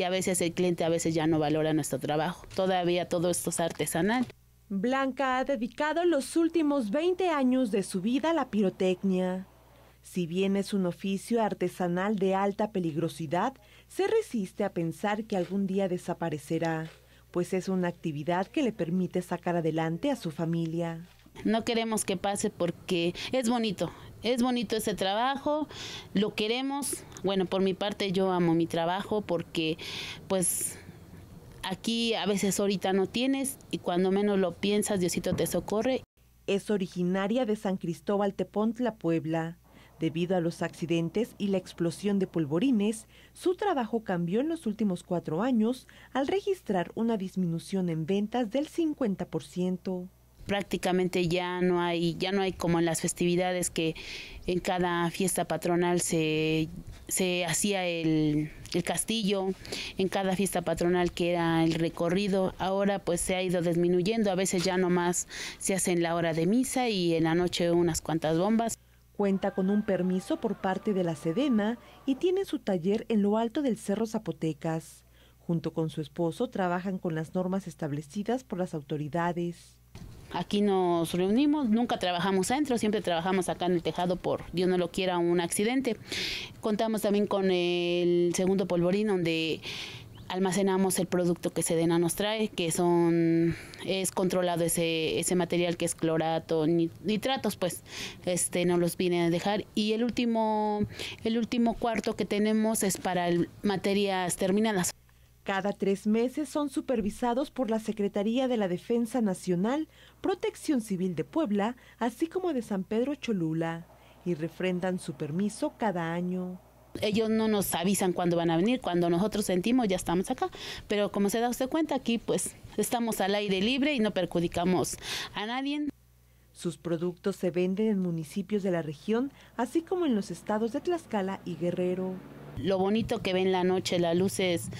y a veces el cliente a veces ya no valora nuestro trabajo. Todavía todo esto es artesanal. Blanca ha dedicado los últimos 20 años de su vida a la pirotecnia. Si bien es un oficio artesanal de alta peligrosidad, se resiste a pensar que algún día desaparecerá, pues es una actividad que le permite sacar adelante a su familia. No queremos que pase porque es bonito, es bonito ese trabajo, lo queremos. Bueno, por mi parte yo amo mi trabajo porque pues aquí a veces ahorita no tienes y cuando menos lo piensas Diosito te socorre. Es originaria de San Cristóbal La Puebla. Debido a los accidentes y la explosión de polvorines, su trabajo cambió en los últimos cuatro años al registrar una disminución en ventas del 50% prácticamente ya no hay ya no hay como en las festividades que en cada fiesta patronal se, se hacía el, el, castillo, en cada fiesta patronal que era el recorrido, ahora pues se ha ido disminuyendo, a veces ya nomás se hace en la hora de misa y en la noche unas cuantas bombas. Cuenta con un permiso por parte de la Sedena y tiene su taller en lo alto del Cerro Zapotecas. Junto con su esposo trabajan con las normas establecidas por las autoridades. Aquí nos reunimos, nunca trabajamos adentro, siempre trabajamos acá en el tejado por, Dios no lo quiera, un accidente. Contamos también con el segundo polvorín donde almacenamos el producto que Sedena nos trae, que son es controlado ese, ese material que es clorato, nitratos, pues este no los viene a dejar y el último el último cuarto que tenemos es para el, materias terminadas. Cada tres meses son supervisados por la Secretaría de la Defensa Nacional, Protección Civil de Puebla, así como de San Pedro Cholula, y refrendan su permiso cada año. Ellos no nos avisan cuándo van a venir, cuando nosotros sentimos ya estamos acá, pero como se da usted cuenta aquí pues estamos al aire libre y no perjudicamos a nadie. Sus productos se venden en municipios de la región, así como en los estados de Tlaxcala y Guerrero lo bonito que ven la noche, las luces,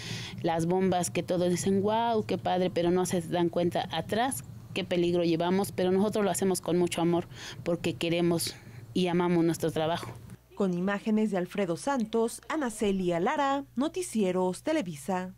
las bombas, que todos dicen, wow, qué padre, pero no se dan cuenta atrás qué peligro llevamos, pero nosotros lo hacemos con mucho amor porque queremos y amamos nuestro trabajo. Con imágenes de Alfredo Santos, Ana Celia Lara, Noticieros Televisa.